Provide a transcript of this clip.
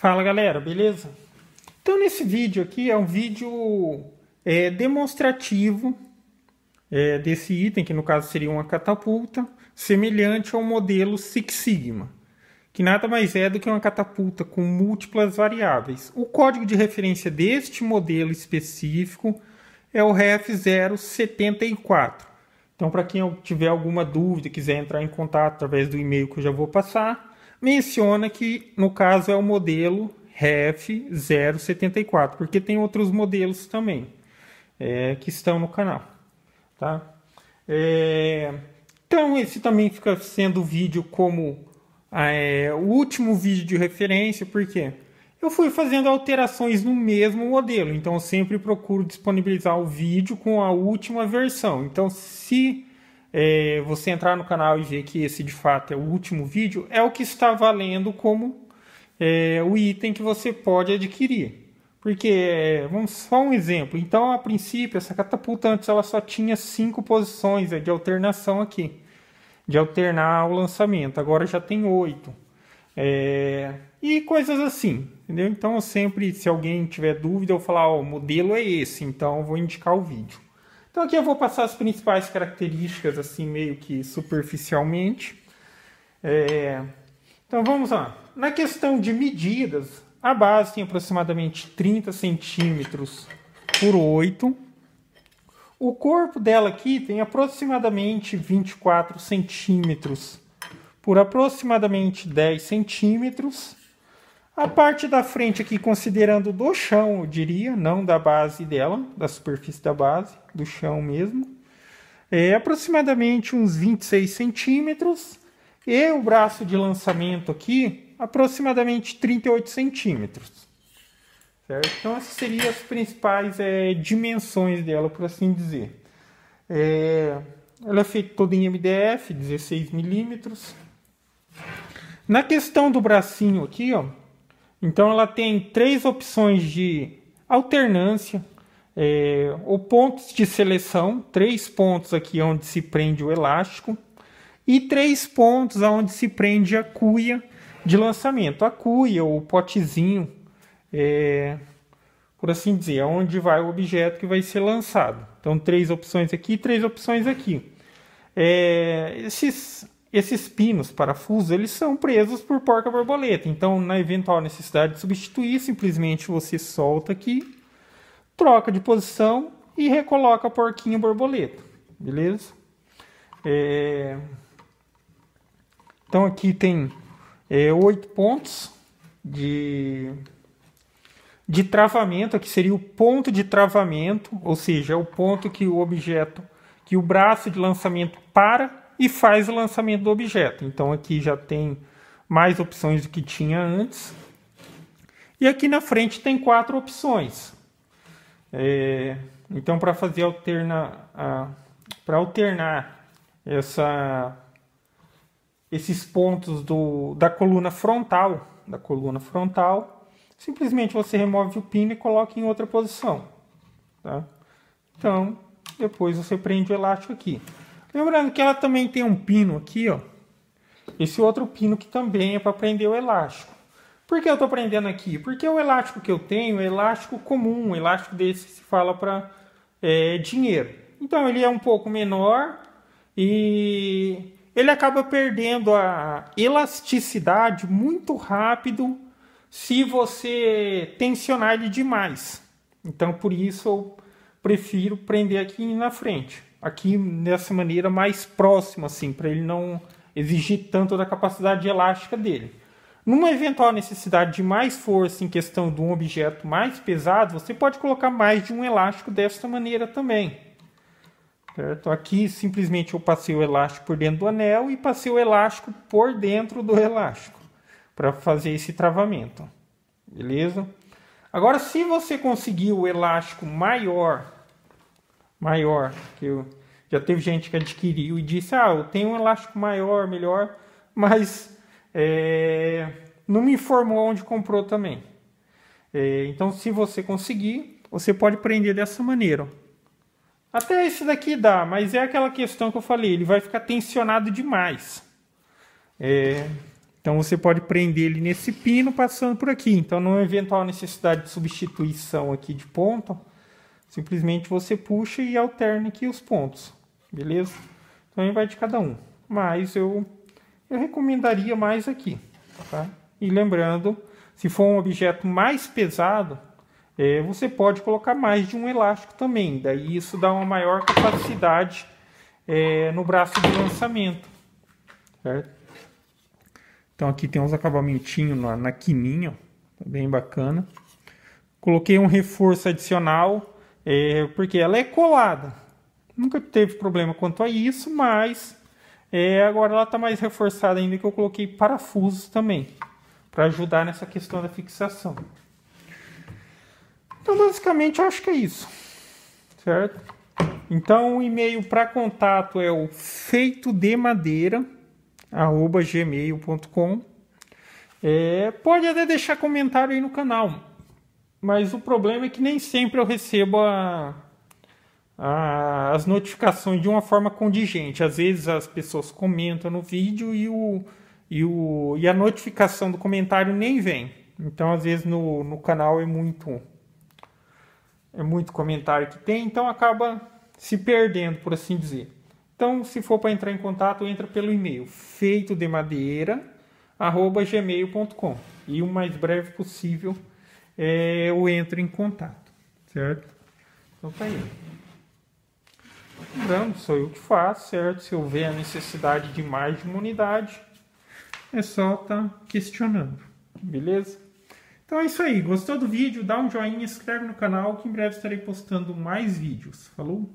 Fala galera, beleza? Então nesse vídeo aqui é um vídeo é, demonstrativo é, desse item, que no caso seria uma catapulta, semelhante ao modelo Six Sigma, que nada mais é do que uma catapulta com múltiplas variáveis. O código de referência deste modelo específico é o REF 074. Então para quem tiver alguma dúvida, quiser entrar em contato através do e-mail que eu já vou passar, menciona que no caso é o modelo REF 074, porque tem outros modelos também é, que estão no canal. Tá? É, então esse também fica sendo o vídeo como ah, é, o último vídeo de referência, porque eu fui fazendo alterações no mesmo modelo, então sempre procuro disponibilizar o vídeo com a última versão. Então se é, você entrar no canal e ver que esse de fato é o último vídeo, é o que está valendo como é, o item que você pode adquirir. Porque, é, vamos só um exemplo. Então, a princípio, essa catapulta antes ela só tinha cinco posições é, de alternação aqui, de alternar o lançamento. Agora já tem oito. É, e coisas assim, entendeu? Então, sempre, se alguém tiver dúvida, eu falar: oh, o modelo é esse, então eu vou indicar o vídeo. Então aqui eu vou passar as principais características, assim, meio que superficialmente. É... Então vamos lá. Na questão de medidas, a base tem aproximadamente 30 centímetros por 8. O corpo dela aqui tem aproximadamente 24 centímetros por aproximadamente 10 centímetros. A parte da frente aqui, considerando do chão, eu diria, não da base dela, da superfície da base, do chão mesmo, é aproximadamente uns 26 centímetros. E o braço de lançamento aqui, aproximadamente 38 centímetros. Certo? Então, essas seriam as principais é, dimensões dela, por assim dizer. É, ela é feita toda em MDF, 16 milímetros. Na questão do bracinho aqui, ó, então ela tem três opções de alternância, é, o pontos de seleção, três pontos aqui onde se prende o elástico e três pontos onde se prende a cuia de lançamento, a cuia ou potezinho, é, por assim dizer, onde vai o objeto que vai ser lançado. Então três opções aqui, três opções aqui. É, esses esses pinos, parafusos, eles são presos por porca-borboleta. Então, na eventual necessidade de substituir, simplesmente você solta aqui, troca de posição e recoloca a porquinha borboleta. Beleza? É... Então, aqui tem é, oito é, pontos de... de travamento. Aqui seria o ponto de travamento, ou seja, é o ponto que o objeto, que o braço de lançamento para e faz o lançamento do objeto. Então aqui já tem mais opções do que tinha antes. E aqui na frente tem quatro opções. É, então para fazer alterna, para alternar essa, esses pontos do, da coluna frontal, da coluna frontal, simplesmente você remove o pino e coloca em outra posição. Tá? Então depois você prende o elástico aqui. Lembrando que ela também tem um pino aqui, ó. Esse outro pino que também é para prender o elástico. Por que eu estou prendendo aqui? Porque o elástico que eu tenho é elástico comum, elástico desse que se fala para é, dinheiro. Então ele é um pouco menor e ele acaba perdendo a elasticidade muito rápido se você tensionar ele demais. Então por isso eu prefiro prender aqui na frente aqui dessa maneira mais próxima, assim, para ele não exigir tanto da capacidade elástica dele. Numa eventual necessidade de mais força em questão de um objeto mais pesado, você pode colocar mais de um elástico desta maneira também. Certo? Aqui simplesmente eu passei o elástico por dentro do anel e passei o elástico por dentro do elástico para fazer esse travamento. Beleza? Agora, se você conseguir o elástico maior, maior que o já teve gente que adquiriu e disse: Ah, eu tenho um elástico maior, melhor, mas é, não me informou onde comprou também. É, então, se você conseguir, você pode prender dessa maneira. Até esse daqui dá, mas é aquela questão que eu falei: ele vai ficar tensionado demais. É, então você pode prender ele nesse pino passando por aqui. Então, numa eventual necessidade de substituição aqui de ponto, simplesmente você puxa e alterna aqui os pontos beleza? Então aí vai de cada um. Mas eu, eu recomendaria mais aqui, tá? E lembrando, se for um objeto mais pesado, é, você pode colocar mais de um elástico também. Daí isso dá uma maior capacidade é, no braço de lançamento, certo? Então aqui tem uns acabamentinhos na, na quininha, bem bacana. Coloquei um reforço adicional, é, porque ela é colada nunca teve problema quanto a isso, mas é, agora ela está mais reforçada ainda que eu coloquei parafusos também, para ajudar nessa questão da fixação. Então basicamente eu acho que é isso, certo? Então o e-mail para contato é o feito de madeira arroba gmail.com é, pode até deixar comentário aí no canal mas o problema é que nem sempre eu recebo a as notificações de uma forma condigente. Às vezes as pessoas comentam no vídeo e, o, e, o, e a notificação do comentário nem vem. Então, às vezes no, no canal é muito é muito comentário que tem, então acaba se perdendo, por assim dizer. Então, se for para entrar em contato, entra pelo e-mail feito de madeira gmail.com e o mais breve possível é, eu entro em contato, certo? Então tá aí. Não, sou eu que faço, certo? Se eu ver a necessidade de mais de uma unidade, é só estar tá questionando, beleza? Então é isso aí. Gostou do vídeo? Dá um joinha, inscreve no canal que em breve estarei postando mais vídeos. Falou?